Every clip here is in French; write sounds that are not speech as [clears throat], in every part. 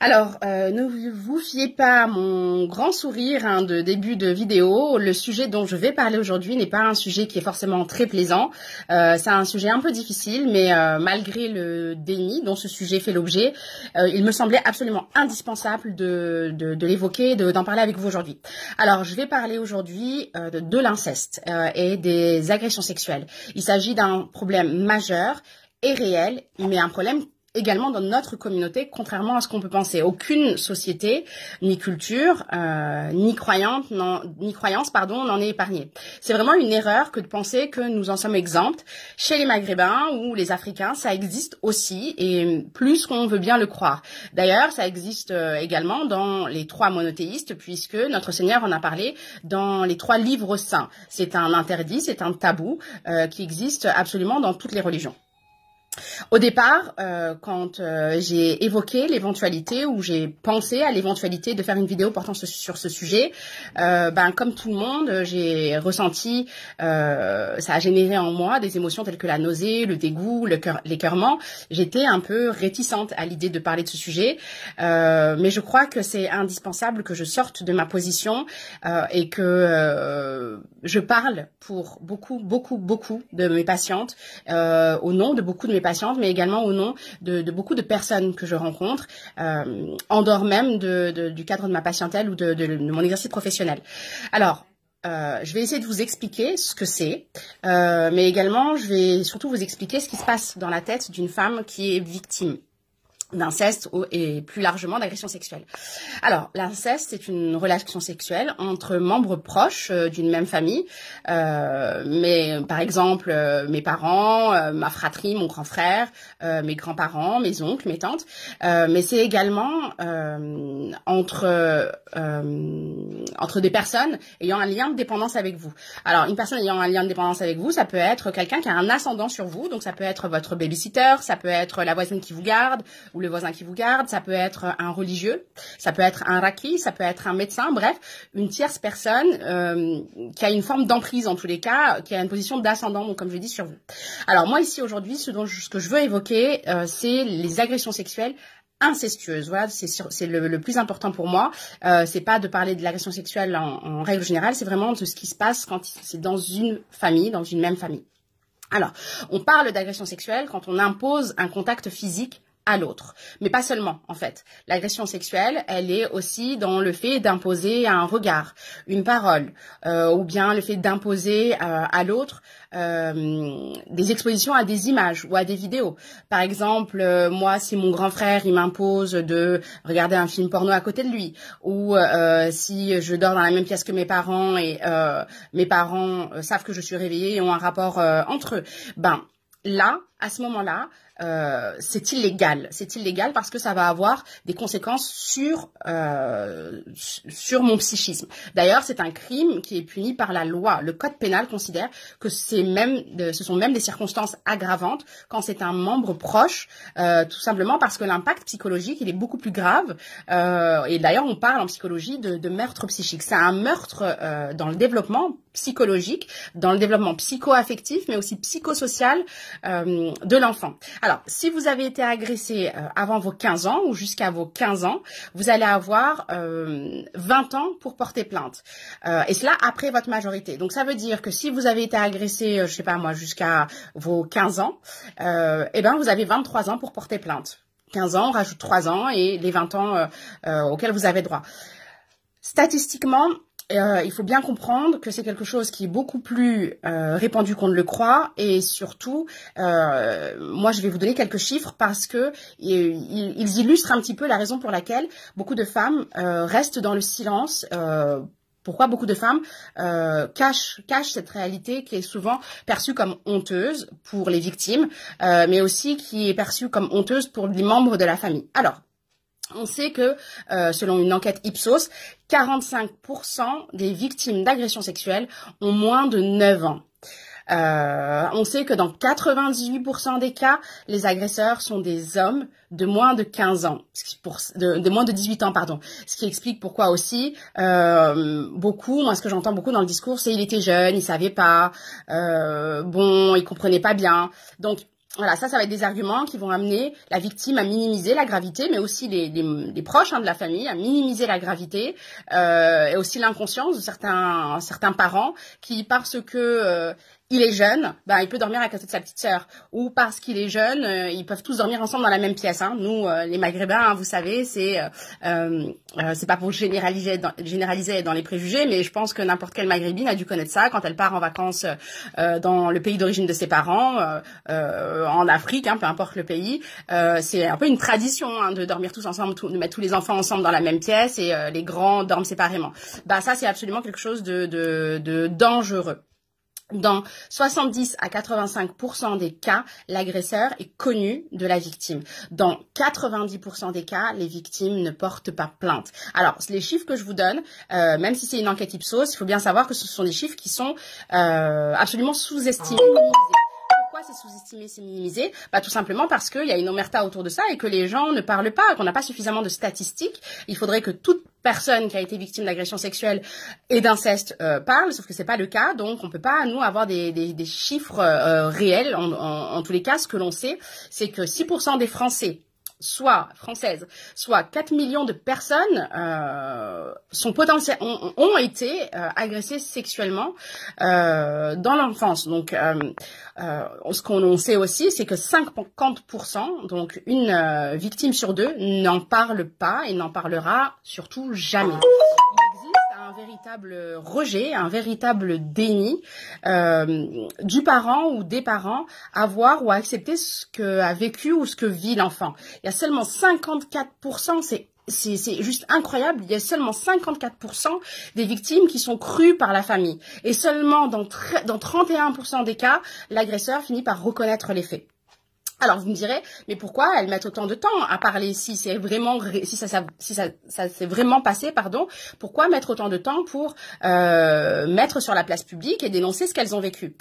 Alors, euh, ne vous fiez pas à mon grand sourire hein, de début de vidéo. Le sujet dont je vais parler aujourd'hui n'est pas un sujet qui est forcément très plaisant. Euh, c'est un sujet un peu difficile, mais euh, malgré le déni dont ce sujet fait l'objet, il me semblait absolument indispensable de, de, de l'évoquer, d'en parler avec vous aujourd'hui. Alors, je vais parler aujourd'hui de, de l'inceste et des agressions sexuelles. Il s'agit d'un problème majeur et réel, mais un problème également dans notre communauté, contrairement à ce qu'on peut penser. Aucune société, ni culture, euh, ni croyante, ni croyance, pardon, n'en est épargnée. C'est vraiment une erreur que de penser que nous en sommes exemptes. Chez les Maghrébins ou les Africains, ça existe aussi, et plus qu'on veut bien le croire. D'ailleurs, ça existe euh, également dans les trois monothéistes, puisque notre Seigneur en a parlé dans les trois livres saints. C'est un interdit, c'est un tabou euh, qui existe absolument dans toutes les religions. Au départ, euh, quand euh, j'ai évoqué l'éventualité ou j'ai pensé à l'éventualité de faire une vidéo portant sur ce sujet, euh, ben comme tout le monde, j'ai ressenti, ça a généré en moi des émotions telles que la nausée, le dégoût, le cœur, l'écœurement. J'étais un peu réticente à l'idée de parler de ce sujet, mais je crois que c'est indispensable que je sorte de ma position et que je parle pour beaucoup, beaucoup, beaucoup de mes patientes au nom de beaucoup de mes patientes, mais également au nom de, beaucoup de personnes que je rencontre, euh, en dehors même du cadre de ma patientèle ou de, mon exercice professionnel. Alors, euh, je vais essayer de vous expliquer ce que c'est, euh, mais également je vais surtout vous expliquer ce qui se passe dans la tête d'une femme qui est victime d'inceste et plus largement d'agression sexuelle. Alors, l'inceste, c'est une relation sexuelle entre membres proches euh, d'une même famille. Euh, mais par exemple, euh, mes parents, euh, ma fratrie, mon grand frère, mes grands-parents, mes oncles, mes tantes. mais c'est également entre entre des personnes ayant un lien de dépendance avec vous. Alors, une personne ayant un lien de dépendance avec vous, ça peut être quelqu'un qui a un ascendant sur vous. Donc, ça peut être votre babysitter, ça peut être la voisine qui vous garde ou le voisin qui vous garde, ça peut être un religieux, ça peut être un raki, ça peut être un médecin, bref, une tierce personne euh, qui a une forme d'emprise en tous les cas, qui a une position d'ascendant, comme je dis, sur vous. Alors moi ici aujourd'hui, ce, dont ce que je veux évoquer, euh, c'est les agressions sexuelles incestueuses. Voilà, c'est le, le, plus important pour moi. Euh, c'est pas de parler de l'agression sexuelle en, règle générale, c'est vraiment de ce qui se passe quand c'est dans une famille, dans une même famille. Alors, on parle d'agression sexuelle quand on impose un contact physique à l'autre. Mais pas seulement, en fait. L'agression sexuelle, elle est aussi dans le fait d'imposer un regard, une parole, euh, ou bien le fait d'imposer euh, à l'autre euh, des expositions à des images ou à des vidéos. Par exemple, moi, si mon grand frère, il m'impose de regarder un film porno à côté de lui, ou si je dors dans la même pièce que mes parents et mes parents savent que je suis réveillée et ont un rapport entre eux, ben là, à ce moment-là, euh, c'est illégal. C'est illégal parce que ça va avoir des conséquences sur, euh, sur mon psychisme. D'ailleurs, c'est un crime qui est puni par la loi. Le code pénal considère que c'est même, euh, ce sont même des circonstances aggravantes quand c'est un membre proche, tout simplement parce que l'impact psychologique, il est beaucoup plus grave. et d'ailleurs, on parle en psychologie de, meurtre psychique. C'est un meurtre dans le développement psychologique, dans le développement psycho-affectif, mais aussi psychosocial. Euh, de l'enfant. Alors, si vous avez été agressé euh, avant vos 15 ans ou jusqu'à vos 15 ans, vous allez avoir 20 euh, ans pour porter plainte. Euh, et cela après votre majorité. Donc, ça veut dire que si vous avez été agressé, je sais pas moi, jusqu'à vos 15 ans, eh ben, vous avez 23 ans pour porter plainte. 15 ans, on rajoute 3 ans et les 20 ans auxquels vous avez droit. Statistiquement, euh, il faut bien comprendre que c'est quelque chose qui est beaucoup plus euh, répandu qu'on ne le croit et surtout, euh, moi je vais vous donner quelques chiffres parce que ils, illustrent un petit peu la raison pour laquelle beaucoup de femmes restent dans le silence. pourquoi beaucoup de femmes cachent, cachent, cette réalité qui est souvent perçue comme honteuse pour les victimes, mais aussi qui est perçue comme honteuse pour les membres de la famille. Alors, on sait que, euh, selon une enquête Ipsos, 45% des victimes d'agressions sexuelles ont moins de 9 ans. Euh, on sait que dans 98% des cas, les agresseurs sont des hommes de moins de 15 ans, de, moins de 18 ans, pardon. Ce qui explique pourquoi aussi euh, beaucoup, moi ce que j'entends beaucoup dans le discours, c'est il était jeune, il savait pas, bon, il comprenait pas bien. Donc voilà, ça, ça va être des arguments qui vont amener la victime à minimiser la gravité, mais aussi les, les, proches hein, de la famille à minimiser la gravité, euh, et aussi l'inconscience de certains, certains parents qui, parce que euh, il est jeune, ben, il peut dormir à côté de sa petite sœur. Ou parce qu'il est jeune, euh, ils peuvent tous dormir ensemble dans la même pièce. Hein. Nous, euh, les Maghrébins, hein, vous savez, c'est euh, euh, c'est pas pour généraliser dans, généraliser dans les préjugés, mais je pense que n'importe quelle Maghrébine a dû connaître ça quand elle part en vacances dans le pays d'origine de ses parents, en Afrique, hein, peu importe le pays. c'est un peu une tradition hein, de dormir tous ensemble, de mettre tous les enfants ensemble dans la même pièce et les grands dorment séparément. Bah, ça, c'est absolument quelque chose de, de, de dangereux. Dans 70 à 85% des cas, l'agresseur est connu de la victime. Dans 90% des cas, les victimes ne portent pas plainte. Alors, les chiffres que je vous donne, euh, même si c'est une enquête Ipsos, il faut bien savoir que ce sont des chiffres qui sont euh, absolument sous-estimés Pourquoi c'est sous-estimé, c'est minimisé bah, Tout simplement parce qu'il y a une omerta autour de ça et que les gens ne parlent pas, qu'on n'a pas suffisamment de statistiques. Il faudrait que toute personne qui a été victime d'agression sexuelle et d'inceste euh, parle, sauf que c'est pas le cas, donc on peut pas nous avoir des, chiffres euh, réels. En, en, tous les cas, ce que l'on sait, c'est que 6% des Français soit française, soit 4 millions de personnes euh, sont ont, été euh, agressées sexuellement euh, dans l'enfance. Donc, ce qu'on sait aussi, c'est que 50%, donc une victime sur deux, n'en parle pas et n'en parlera surtout jamais véritable euh, rejet, un véritable déni euh, du parent ou des parents à voir ou à accepter ce que a vécu ou ce que vit l'enfant. Il y a seulement 54%, c'est c'est juste incroyable, il y a seulement 54% des victimes qui sont crues par la famille. Et seulement dans, dans 31% des cas, l'agresseur finit par reconnaître les faits. Alors vous me direz, mais pourquoi elles mettent autant de temps à parler si c'est vraiment si ça, s'est vraiment passé pardon Pourquoi mettre autant de temps pour euh, mettre sur la place publique et dénoncer ce qu'elles ont vécu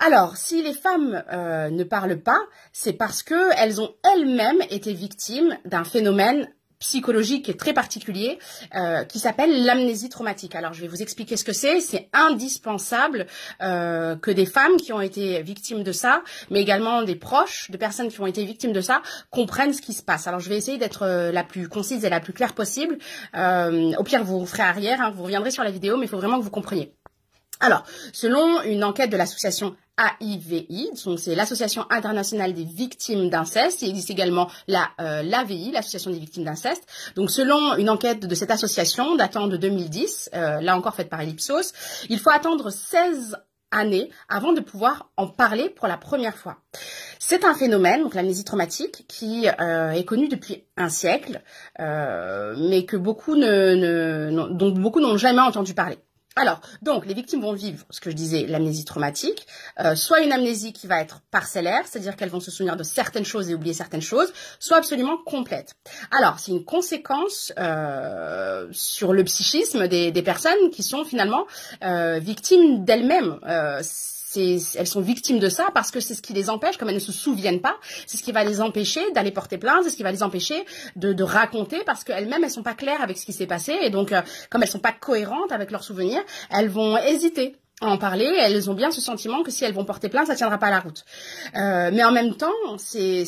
alors, si les femmes euh, ne parlent pas, c'est parce qu'elles ont elles-mêmes été victimes d'un phénomène psychologique et très particulier euh, qui s'appelle l'amnésie traumatique. Alors je vais vous expliquer ce que c'est. C'est indispensable euh, que des femmes qui ont été victimes de ça, mais également des proches de personnes qui ont été victimes de ça, comprennent ce qui se passe. Alors je vais essayer d'être euh, la plus concise et la plus claire possible. au pire, vous ferez arrière, hein. vous reviendrez sur la vidéo, mais il faut vraiment que vous compreniez. Alors, selon une enquête de l'association AIVI, donc c'est l'Association internationale des victimes d'inceste. Il existe également la euh, l'AVI, l'Association des victimes d'inceste. Donc selon une enquête de cette association datant de 2010, euh, là encore faite par Ellipsos, il faut attendre 16 années avant de pouvoir en parler pour la première fois. C'est un phénomène, donc l'amnésie traumatique, qui euh, est connu depuis un siècle, mais que beaucoup ne, dont beaucoup n'ont jamais entendu parler. Alors, donc, les victimes vont vivre, ce que je disais, l'amnésie traumatique, euh, soit une amnésie qui va être parcellaire, c'est-à-dire qu'elles vont se souvenir de certaines choses et oublier certaines choses, soit absolument complète. Alors, c'est une conséquence euh, sur le psychisme des, personnes qui sont finalement euh, victimes d'elles-mêmes elles sont victimes de ça parce que c'est ce qui les empêche, comme elles ne se souviennent pas, c'est ce qui va les empêcher d'aller porter plainte, c'est ce qui va les empêcher de, raconter parce qu'elles-mêmes, elles sont pas claires avec ce qui s'est passé et donc, euh, comme elles sont pas cohérentes avec leurs souvenirs, elles vont hésiter en parler, elles ont bien ce sentiment que si elles vont porter plainte, ça tiendra pas la route. Euh, mais en même temps, c'est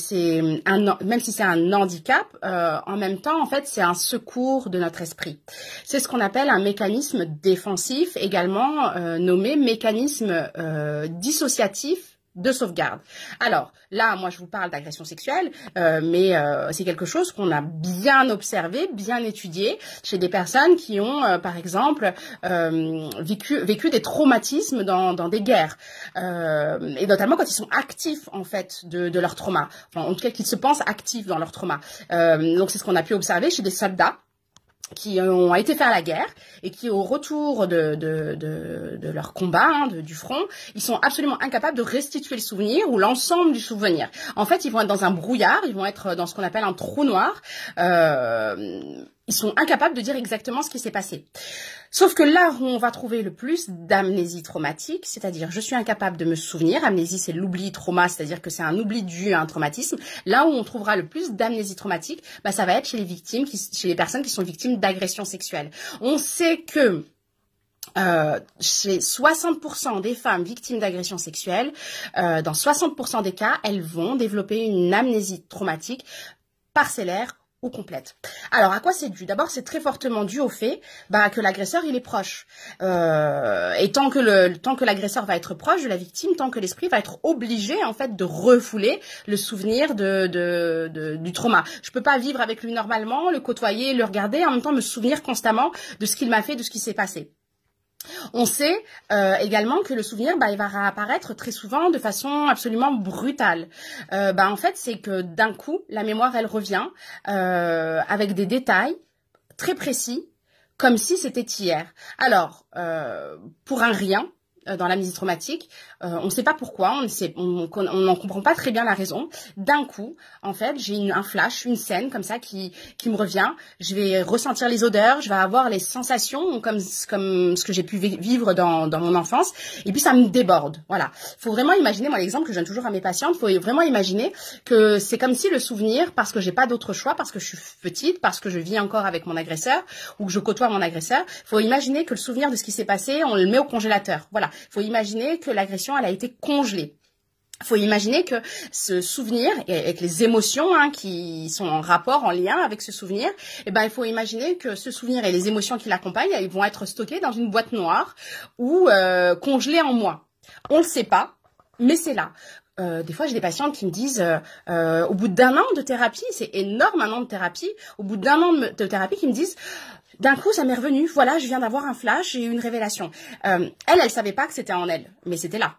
même si c'est un handicap, euh, en même temps en fait c'est un secours de notre esprit. C'est ce qu'on appelle un mécanisme défensif, également euh, nommé mécanisme dissociatif de sauvegarde. Alors là, moi, je vous parle d'agression sexuelle, euh, mais euh, c'est quelque chose qu'on a bien observé, bien étudié chez des personnes qui ont, euh, par exemple, vécu, vécu des traumatismes dans, des guerres, et notamment quand ils sont actifs en fait de, leur trauma, en tout cas qu'ils se pensent actifs dans leur trauma. donc c'est ce qu'on a pu observer chez des soldats qui ont été faire la guerre et qui, au retour de, de, de, leur combat, hein, du front, ils sont absolument incapables de restituer le souvenir ou l'ensemble du souvenir. En fait, ils vont être dans un brouillard, ils vont être dans ce qu'on appelle un trou noir. Euh, ils sont incapables de dire exactement ce qui s'est passé. Sauf que là où on va trouver le plus d'amnésie traumatique, c'est-à-dire je suis incapable de me souvenir, amnésie c'est l'oubli trauma, c'est-à-dire que c'est un oubli dû à un traumatisme, là où on trouvera le plus d'amnésie traumatique, bah, ça va être chez les victimes, chez les personnes qui sont victimes d'agressions sexuelles. On sait que euh, chez 60% des femmes victimes d'agressions sexuelles, euh, dans 60% des cas, elles vont développer une amnésie traumatique parcellaire complète. Alors, à quoi c'est dû D'abord, c'est très fortement dû au fait bah, que l'agresseur, il est proche. Euh, et tant que le tant que l'agresseur va être proche de la victime, tant que l'esprit va être obligé en fait de refouler le souvenir de, de, de, du trauma. Je peux pas vivre avec lui normalement, le côtoyer, le regarder, en même temps me souvenir constamment de ce qu'il m'a fait, de ce qui s'est passé. On sait euh, également que le souvenir, bah, il va réapparaître très souvent de façon absolument brutale. Euh, bah, en fait, c'est que d'un coup, la mémoire, elle revient euh, avec des détails très précis, comme si c'était hier. Alors, pour un rien, euh, dans l'amnésie traumatique, euh, on ne sait pas pourquoi, on n'en comprend pas très bien la raison. D'un coup, en fait, j'ai un flash, une scène comme ça qui, qui me revient. Je vais ressentir les odeurs, je vais avoir les sensations comme, comme ce que j'ai pu vivre dans, dans mon enfance, et puis ça me déborde. Voilà. Faut vraiment imaginer, moi l'exemple que je toujours à mes patientes, faut vraiment imaginer que c'est comme si le souvenir, parce que j'ai pas d'autre choix, parce que je suis petite, parce que je vis encore avec mon agresseur ou que je côtoie mon agresseur, faut imaginer que le souvenir de ce qui s'est passé, on le met au congélateur. Voilà. Il faut imaginer que l'agression, elle a été congelée Il faut imaginer que ce souvenir, et avec les émotions hein, qui sont en rapport, en lien avec ce souvenir, eh ben, il faut imaginer que ce souvenir et les émotions qui l'accompagnent, ils vont être stockés dans une boîte noire ou euh, congelées en moi. On ne le sait pas, mais c'est là. Euh, des fois, j'ai des patientes qui me disent, euh, au bout d'un an de thérapie, c'est énorme un an de thérapie, au bout d'un an de thérapie, qui me disent, d'un coup, ça m'est revenu. Voilà, je viens d'avoir un flash, et une révélation. Euh, elle, elle savait pas que c'était en elle, mais c'était là.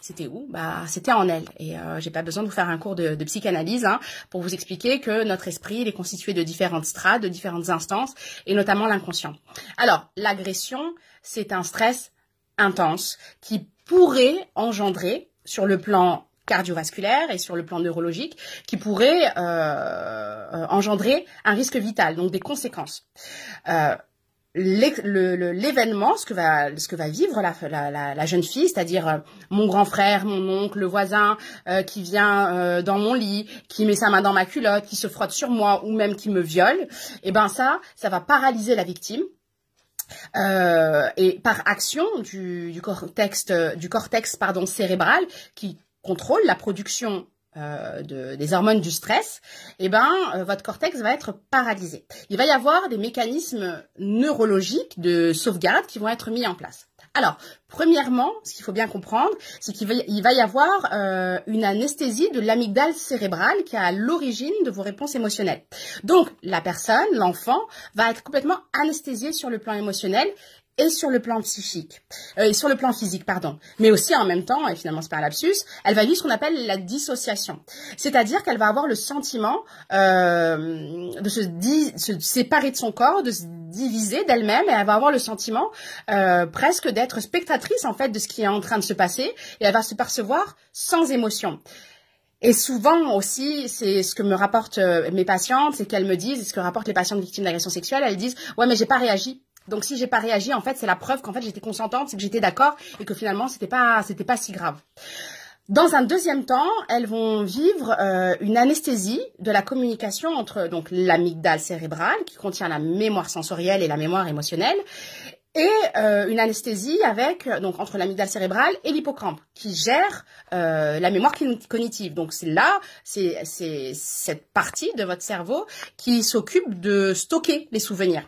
C'était où Bah, c'était en elle. Et euh, j'ai pas besoin de vous faire un cours de, psychanalyse hein, pour vous expliquer que notre esprit est constitué de différentes strates, de différentes instances, et notamment l'inconscient. Alors, l'agression, c'est un stress intense qui pourrait engendrer, sur le plan cardiovasculaire et sur le plan neurologique qui pourraient euh, euh, engendrer un risque vital, donc des conséquences. Euh, l'événement, ce que va ce que va vivre la, jeune fille, c'est-à-dire mon grand frère, mon oncle, le voisin qui vient dans mon lit, qui met sa main dans ma culotte, qui se frotte sur moi ou même qui me viole, et eh ben ça, ça va paralyser la victime. et par action du, du cortex, du cortex pardon cérébral qui contrôle la production euh, des hormones du stress, eh ben, euh, votre cortex va être paralysé. Il va y avoir des mécanismes neurologiques de sauvegarde qui vont être mis en place. Alors, premièrement, ce qu'il faut bien comprendre, c'est qu'il va, y avoir euh, une anesthésie de l'amygdale cérébrale qui est à l'origine de vos réponses émotionnelles. Donc, la personne, l'enfant, va être complètement anesthésié sur le plan émotionnel et sur le plan psychique, euh, et sur le plan physique, pardon. Mais aussi en même temps, et finalement c'est pas un lapsus, elle va vivre ce qu'on appelle la dissociation. C'est-à-dire qu'elle va avoir le sentiment euh, de se, séparer de son corps, de se diviser d'elle-même, et elle va avoir le sentiment euh, presque d'être spectatrice en fait de ce qui est en train de se passer, et elle va se percevoir sans émotion. Et souvent aussi, c'est ce que me rapportent mes patientes, c'est qu'elles me disent, et ce que rapportent les patientes victimes d'agression sexuelle, elles disent, ouais, mais j'ai pas réagi donc si j'ai pas réagi, en fait, c'est la preuve qu'en fait j'étais consentante, c'est que j'étais d'accord et que finalement c'était pas pas si grave. Dans un deuxième temps, elles vont vivre euh, une anesthésie de la communication entre donc l'amygdale cérébrale qui contient la mémoire sensorielle et la mémoire émotionnelle et euh, une anesthésie avec donc entre l'amygdale cérébrale et l'hippocampe qui gère euh, la mémoire cognitive. Donc c'est là, c'est cette partie de votre cerveau qui s'occupe de stocker les souvenirs.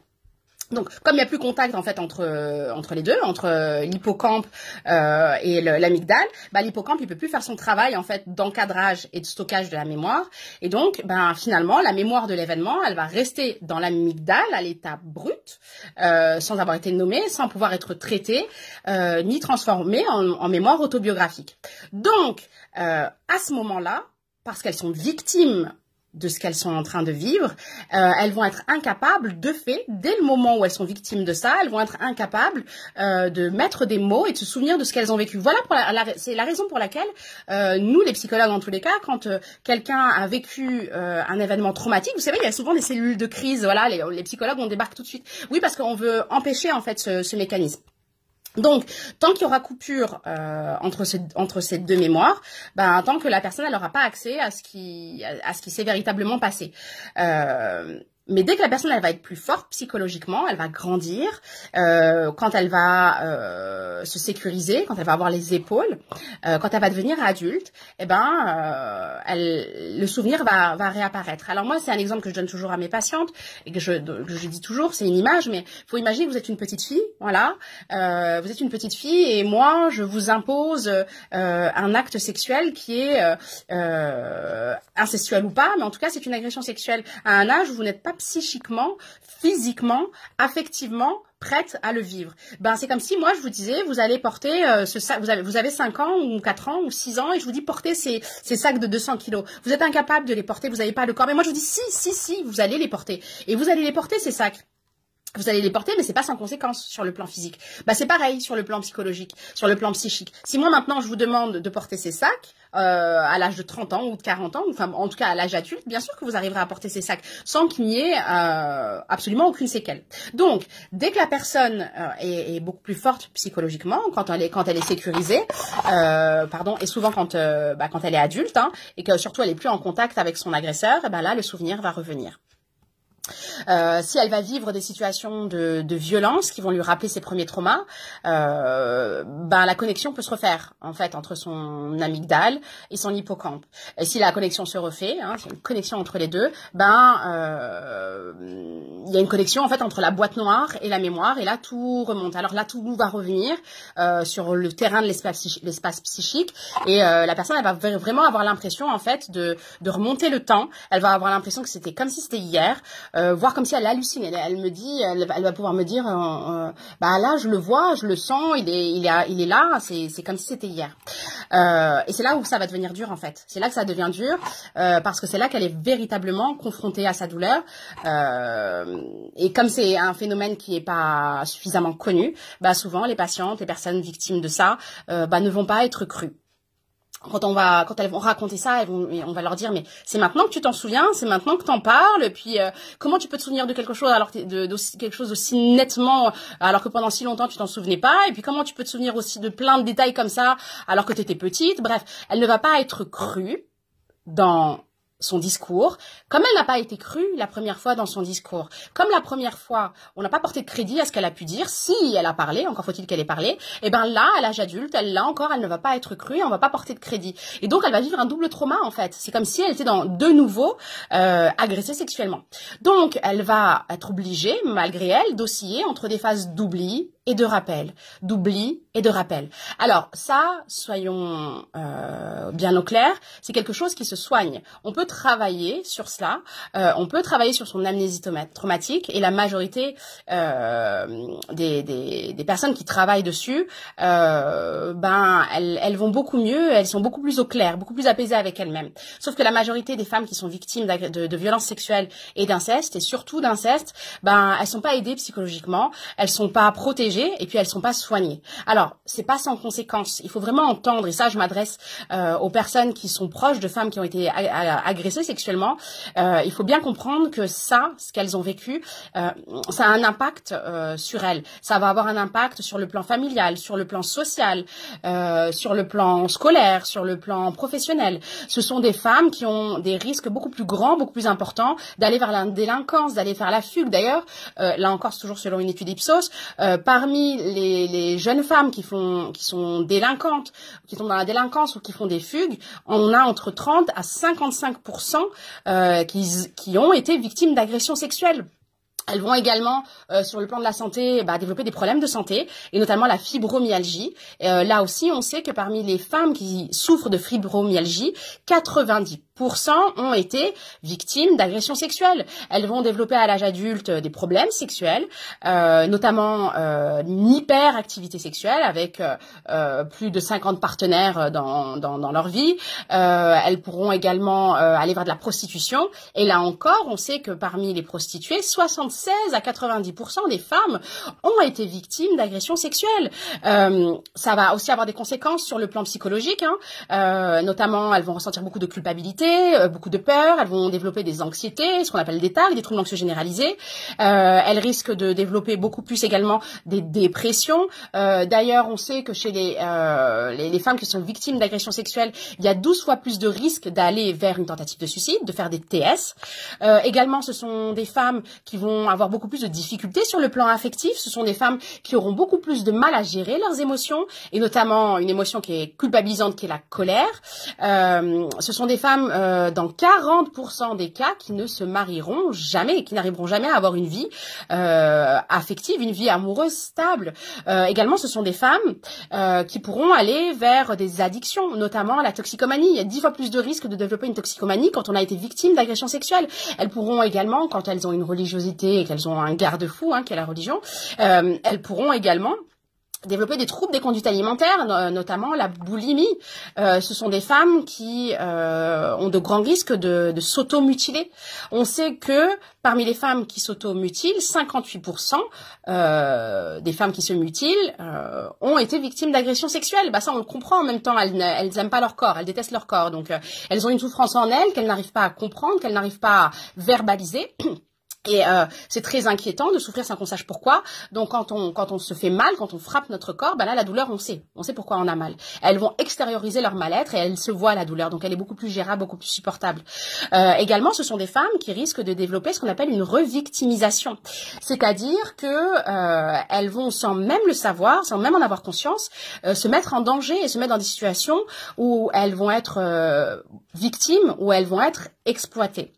Donc, comme il n'y a plus contact en fait entre euh, entre les deux, entre euh, l'hippocampe euh, et l'amygdale, bah, l'hippocampe il peut plus faire son travail en fait d'encadrage et de stockage de la mémoire, et donc ben finalement la mémoire de l'événement elle va rester dans l'amygdale à l'état brut, sans avoir été nommée, sans pouvoir être traitée ni transformée en, en, mémoire autobiographique. Donc à ce moment-là, parce qu'elles sont victimes de ce qu'elles sont en train de vivre, euh, elles vont être incapables de fait, dès le moment où elles sont victimes de ça, elles vont être incapables euh, de mettre des mots et de se souvenir de ce qu'elles ont vécu. Voilà c'est la raison pour laquelle euh, nous, les psychologues en tous les cas, quand quelqu'un a vécu un événement traumatique, vous savez, il y a souvent des cellules de crise. Voilà, les, psychologues on débarque tout de suite. Oui, parce qu'on veut empêcher en fait ce mécanisme. Donc, tant qu'il y aura coupure euh, entre, ces, deux mémoires, ben, tant que la personne n'aura pas accès à ce qui, qui s'est véritablement passé. Euh, mais dès que la personne elle va être plus forte psychologiquement, elle va grandir, euh, quand elle va euh, se sécuriser, quand elle va avoir les épaules, euh, quand elle va devenir adulte, et eh ben, elle, le souvenir va, réapparaître. Alors moi, c'est un exemple que je donne toujours à mes patientes et que je, je dis toujours, c'est une image, mais faut imaginer que vous êtes une petite fille, voilà, vous êtes une petite fille et moi, je vous impose un acte sexuel qui est incestuel ou pas, mais en tout cas, c'est une agression sexuelle à un âge où vous n'êtes pas psychiquement, physiquement, affectivement prête à le vivre. Ben c'est comme si moi je vous disais vous allez porter euh, ce sac vous avez vous 5 ans ou 4 ans ou 6 ans et je vous dis portez ces, ces sacs de 200 kilos. Vous êtes incapable de les porter, vous n'avez pas le corps. Mais moi je vous dis si si si vous allez les porter et vous allez les porter ces sacs vous allez les porter, mais c'est pas sans conséquence sur le plan physique. Bah c'est pareil sur le plan psychologique, sur le plan psychique. Si moi maintenant je vous demande de porter ces sacs euh, à l'âge de 30 ans ou de 40 ans, enfin en tout cas à l'âge adulte, bien sûr que vous arriverez à porter ces sacs sans qu'il n'y ait euh, absolument aucune séquelle. Donc dès que la personne euh, est, beaucoup plus forte psychologiquement, quand elle est quand elle est sécurisée, pardon, et souvent quand bah, quand elle est adulte, hein, et que surtout elle est plus en contact avec son agresseur, eh ben là le souvenir va revenir. Euh, si elle va vivre des situations de, de, violence qui vont lui rappeler ses premiers traumas, euh, ben la connexion peut se refaire en fait entre son amygdale et son hippocampe. Et si la connexion se refait, hein, une connexion entre les deux, ben euh, il y a une connexion en fait entre la boîte noire et la mémoire et là tout remonte. Alors là tout va revenir euh, sur le terrain de l'espace psychique et euh, la personne elle va vraiment avoir l'impression en fait de, de remonter le temps. Elle va avoir l'impression que c'était comme si c'était hier. Euh, voir comme si elle hallucine Elle, elle me dit, elle, va pouvoir me dire, euh, euh, bah là je le vois, je le sens, il est, il est, il est là, c'est comme si c'était hier. et c'est là où ça va devenir dur en fait. C'est là que ça devient dur parce que c'est là qu'elle est véritablement confrontée à sa douleur. et comme c'est un phénomène qui n'est pas suffisamment connu, bah souvent les patientes, les personnes victimes de ça, bah ne vont pas être crues quand on va quand elles vont raconter ça on va leur dire mais c'est maintenant que tu t'en souviens c'est maintenant que t'en parles et puis euh, comment tu peux te souvenir de quelque chose alors de, quelque chose aussi nettement alors que pendant si longtemps tu t'en souvenais pas et puis comment tu peux te souvenir aussi de plein de détails comme ça alors que tu étais petite bref elle ne va pas être crue dans son discours, comme elle n'a pas été crue la première fois dans son discours, comme la première fois, on n'a pas porté de crédit à ce qu'elle a pu dire, si elle a parlé, encore faut-il qu'elle ait parlé, et eh ben là, à l'âge adulte, elle là encore, elle ne va pas être crue, on va pas porter de crédit. Et donc, elle va vivre un double trauma, en fait. C'est comme si elle était dans, de nouveau, euh, agressée sexuellement. Donc, elle va être obligée, malgré elle, d'osciller entre des phases d'oubli et de rappel, d'oubli et de rappel. Alors ça, soyons euh, bien au clair, c'est quelque chose qui se soigne. On peut travailler sur cela, euh, on peut travailler sur son amnésie traumatique et la majorité euh, des, des, des, personnes qui travaillent dessus, euh, ben elles, elles vont beaucoup mieux, elles sont beaucoup plus au clair, beaucoup plus apaisées avec elles-mêmes. Sauf que la majorité des femmes qui sont victimes de, de, de violences sexuelles et d'inceste, et surtout d'inceste, ben elles sont pas aidées psychologiquement, elles sont pas protégées et puis elles sont pas soignées. Alors, c'est pas sans conséquence. Il faut vraiment entendre et ça je m'adresse euh, aux personnes qui sont proches de femmes qui ont été agressées sexuellement, euh, il faut bien comprendre que ça, ce qu'elles ont vécu, euh, ça a un impact sur elles. Ça va avoir un impact sur le plan familial, sur le plan social, sur le plan scolaire, sur le plan professionnel. Ce sont des femmes qui ont des risques beaucoup plus grands, beaucoup plus importants d'aller vers la délinquance, d'aller faire la fugue. D'ailleurs, là encore toujours selon une étude Ipsos, par parmi les, jeunes femmes qui sont délinquantes, qui sont dans la délinquance ou qui font des fugues, on a entre 30 à 55 euh, qui, ont été victimes d'agressions sexuelles. Elles vont également, euh, sur le plan de la santé, eh ben, développer des problèmes de santé, et notamment la fibromyalgie. Euh, là aussi, on sait que parmi les femmes qui souffrent de fibromyalgie, 90 ont été victimes d'agressions sexuelles. Elles vont développer à l'âge adulte euh, des problèmes sexuels, euh, notamment euh, une hyperactivité sexuelle avec euh, plus de 50 partenaires dans, dans, leur vie. elles pourront également aller vers de la prostitution. Et là encore, on sait que parmi les prostituées, 76 à 90% des femmes ont été victimes d'agressions sexuelles. ça va aussi avoir des conséquences sur le plan psychologique, hein. notamment elles vont ressentir beaucoup de culpabilité euh, beaucoup de peur, elles vont développer des anxiétés, ce qu'on appelle des tags, des troubles anxieux généralisés. Euh, elles risquent de développer beaucoup plus également des dépressions. Euh, d'ailleurs, on sait que chez euh, les, les femmes qui sont victimes d'agressions sexuelles, il y a 12 fois plus de risques d'aller vers une tentative de suicide, de faire des TS. également, ce sont des femmes qui vont avoir beaucoup plus de difficultés sur le plan affectif. Ce sont des femmes qui auront beaucoup plus de mal à gérer leurs émotions, et notamment une émotion qui est culpabilisante, qui est la colère. Euh, ce sont des femmes euh, dans 40% des cas qui ne se marieront jamais, qui n'arriveront jamais à avoir une vie euh, affective, une vie amoureuse stable. Euh, également, ce sont des femmes euh, qui pourront aller vers des addictions, notamment la toxicomanie. Il y a dix fois plus de risques de développer une toxicomanie quand on a été victime d'agression sexuelle. Elles pourront également, quand elles ont une religiosité et qu'elles ont un garde-fou, hein, qui est la religion, elles pourront également développer des troubles des conduites alimentaires, euh, notamment la boulimie. Euh, ce sont des femmes qui euh, ont de grands risques de, de s'automutiler. On sait que parmi les femmes qui s'automutilent, 58% des femmes qui se mutilent ont été victimes d'agressions sexuelles. Bah ça, on le comprend en même temps. Elles, elles aiment pas leur corps, elles détestent leur corps. Donc, elles ont une souffrance en elles qu'elles n'arrivent pas à comprendre, qu'elles n'arrivent pas à verbaliser. [clears throat] Et euh, c'est très inquiétant de souffrir sans qu'on sache pourquoi. Donc quand on quand on se fait mal, quand on frappe notre corps, ben là la douleur on sait, on sait pourquoi on a mal. Elles vont extérioriser leur mal-être et elles se voient la douleur, donc elle est beaucoup plus gérable, beaucoup plus supportable. Euh, également, ce sont des femmes qui risquent de développer ce qu'on appelle une revictimisation, c'est-à-dire que euh, elles vont sans même le savoir, sans même en avoir conscience, se mettre en danger et se mettre dans des situations où elles vont être victimes, où elles vont être exploitées.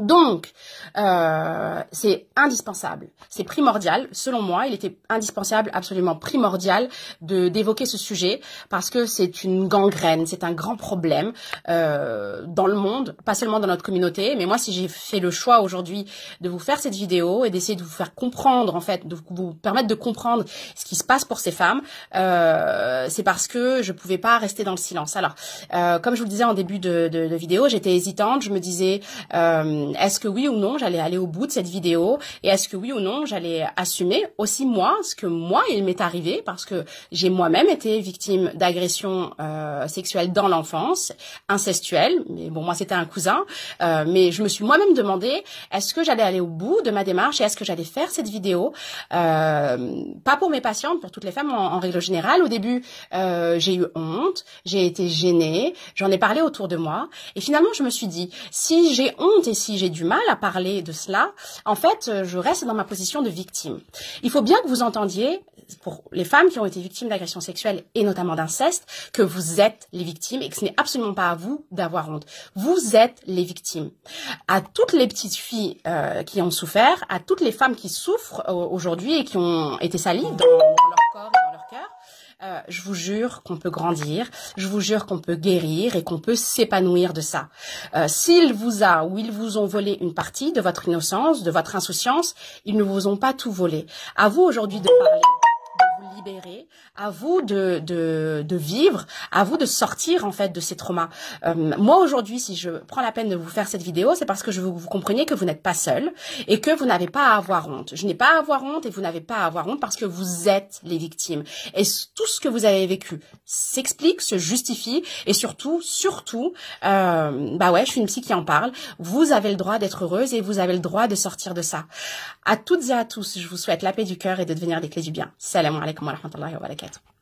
Donc, euh, c'est indispensable, c'est primordial. Selon moi, il était indispensable, absolument primordial, de d'évoquer ce sujet parce que c'est une gangrène, c'est un grand problème euh, dans le monde, pas seulement dans notre communauté. Mais moi, si j'ai fait le choix aujourd'hui de vous faire cette vidéo et d'essayer de vous faire comprendre, en fait, de vous permettre de comprendre ce qui se passe pour ces femmes, euh, c'est parce que je pouvais pas rester dans le silence. Alors, comme je vous le disais en début de, de, de vidéo, j'étais hésitante, je me disais est-ce que oui ou non j'allais aller au bout de cette vidéo et est-ce que oui ou non j'allais assumer aussi moi ce que moi il m'est arrivé parce que j'ai moi-même été victime d'agression euh, sexuelles dans l'enfance, incestuelle mais bon moi c'était un cousin, euh, mais je me suis moi-même demandé est-ce que j'allais aller au bout de ma démarche et est-ce que j'allais faire cette vidéo euh, pas pour mes patientes, pour toutes les femmes en, règle générale. Au début euh, j'ai eu honte, j'ai été gênée, j'en ai parlé autour de moi et finalement je me suis dit si j'ai honte et si j'ai du mal à parler de cela, en fait, euh, je reste dans ma position de victime. Il faut bien que vous entendiez, pour les femmes qui ont été victimes d'agressions sexuelles et notamment d'inceste, que vous êtes les victimes et que ce n'est absolument pas à vous d'avoir honte. Vous êtes les victimes. À toutes les petites filles euh, qui ont souffert, à toutes les femmes qui souffrent euh, aujourd'hui et qui ont été salies dans, leur corps. Euh, je vous jure qu'on peut grandir, je vous jure qu'on peut guérir et qu'on peut s'épanouir de ça. Euh, S'il vous a ou ils vous ont volé une partie de votre innocence, de votre insouciance, ils ne vous ont pas tout volé. À vous aujourd'hui de parler libérer, à vous de, de, vivre, à vous de sortir en fait de ces traumas. Euh, moi aujourd'hui, si je prends la peine de vous faire cette vidéo, c'est parce que je veux que vous compreniez que vous n'êtes pas seul et que vous n'avez pas à avoir honte. Je n'ai pas à avoir honte et vous n'avez pas à avoir honte parce que vous êtes les victimes. Et tout ce que vous avez vécu s'explique, se justifie et surtout, surtout, euh, bah ouais, je suis une psy qui en parle. Vous avez le droit d'être heureuse et vous avez le droit de sortir de ça. À toutes et à tous, je vous souhaite la paix du cœur et de devenir des clés du bien. Salam alaikum. ورحمه الله وبركاته